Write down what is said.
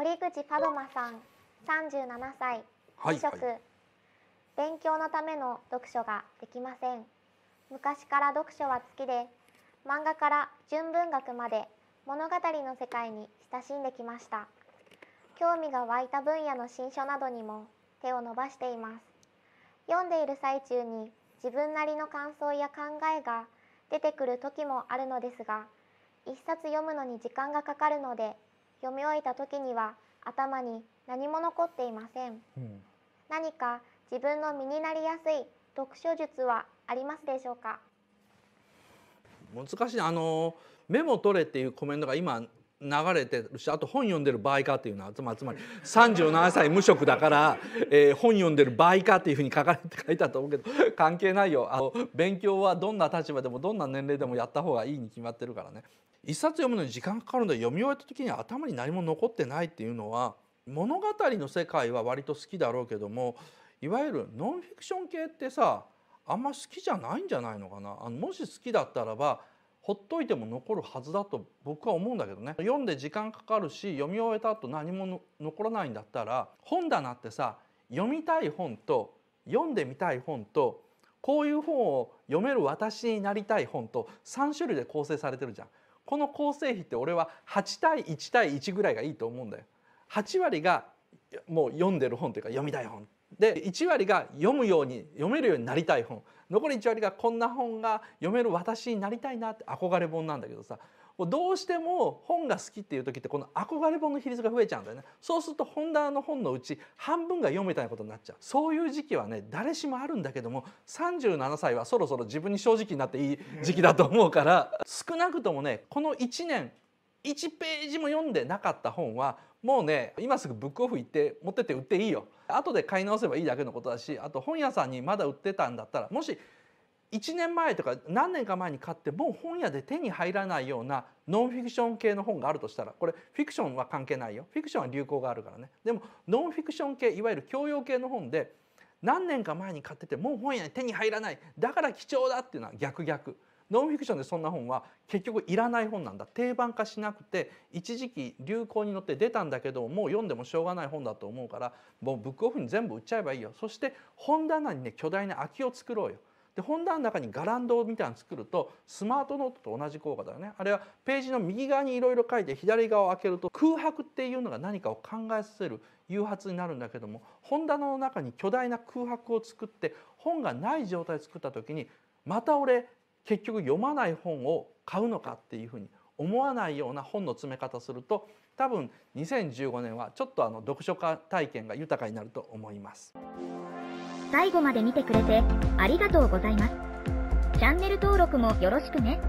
折口パドマさん、37歳、無職、はいはい、勉強のための読書ができません。昔から読書は好きで、漫画から純文学まで物語の世界に親しんできました。興味が湧いた分野の新書などにも手を伸ばしています。読んでいる最中に自分なりの感想や考えが出てくる時もあるのですが、一冊読むのに時間がかかるので読み終えた時には頭に何も残っていません、うん、何か自分の身になりやすい読書術はありますでしょうか難しいあのメモ取れっていうコメントが今流れてるしあと本読んでる場合かっていうのはつまり37歳無職だから、えー、本読んでる場合かっていうふうに書かれて書いたと思うけど関係ないよあの勉強はどんな立場でもどんな年齢でもやった方がいいに決まってるからね一冊読むのに時間かかるんだ読み終えた時に頭に何も残ってないっていうのは物語の世界は割と好きだろうけどもいわゆるノンフィクション系ってさあんま好きじゃないんじゃないのかなあのもし好きだったらばほっといても残るはずだと僕は思うんだけどね読んで時間かかるし読み終えた後何も残らないんだったら本棚ってさ読みたい本と読んでみたい本とこういう本を読める私になりたい本と3種類で構成されてるじゃん。この構成比って俺は8対1対1ぐらいがいいと思うんだよ。8割がもう読んでる本というか読みたい本で1割が読むように読めるようになりたい本残り1割がこんな本が読める私になりたいなって憧れ本なんだけどさどうしても本が好きっていう時ってこの憧れ本の比率が増えちゃうんだよねそうすると本棚の本のうち半分が読めたいなことになっちゃうそういう時期はね誰しもあるんだけども37歳はそろそろ自分に正直になっていい時期だと思うから少なくともねこの1年1ページも読んでなかった本はもうね今すぐブックオフ行って持ってって売っていいよ後で買い直せばいいだけのことだしあと本屋さんにまだ売ってたんだったらもし1年前とか何年か前に買ってもう本屋で手に入らないようなノンフィクション系の本があるとしたらこれフィクションは関係ないよフィクションは流行があるからねでもノンフィクション系いわゆる教養系の本で何年か前に買っててもう本屋に手に入らないだから貴重だっていうのは逆逆ノンフィクションでそんな本は結局いらない本なんだ定番化しなくて一時期流行に乗って出たんだけどもう読んでもしょうがない本だと思うからもうブックオフに全部売っちゃえばいいよそして本棚にね巨大な空きを作ろうよ。で本棚の中にガランドみたいなの作るとスマートノートと同じ効果だよねあれはページの右側にいろいろ書いて左側を開けると空白っていうのが何かを考えさせる誘発になるんだけども本棚の中に巨大な空白を作って本がない状態作った時にまた俺結局読まない本を買うのかっていうふうに思わないような本の詰め方すると多分2015年はちょっとあの読書家体験が豊かになると思います最後まで見てくれてありがとうございますチャンネル登録もよろしくね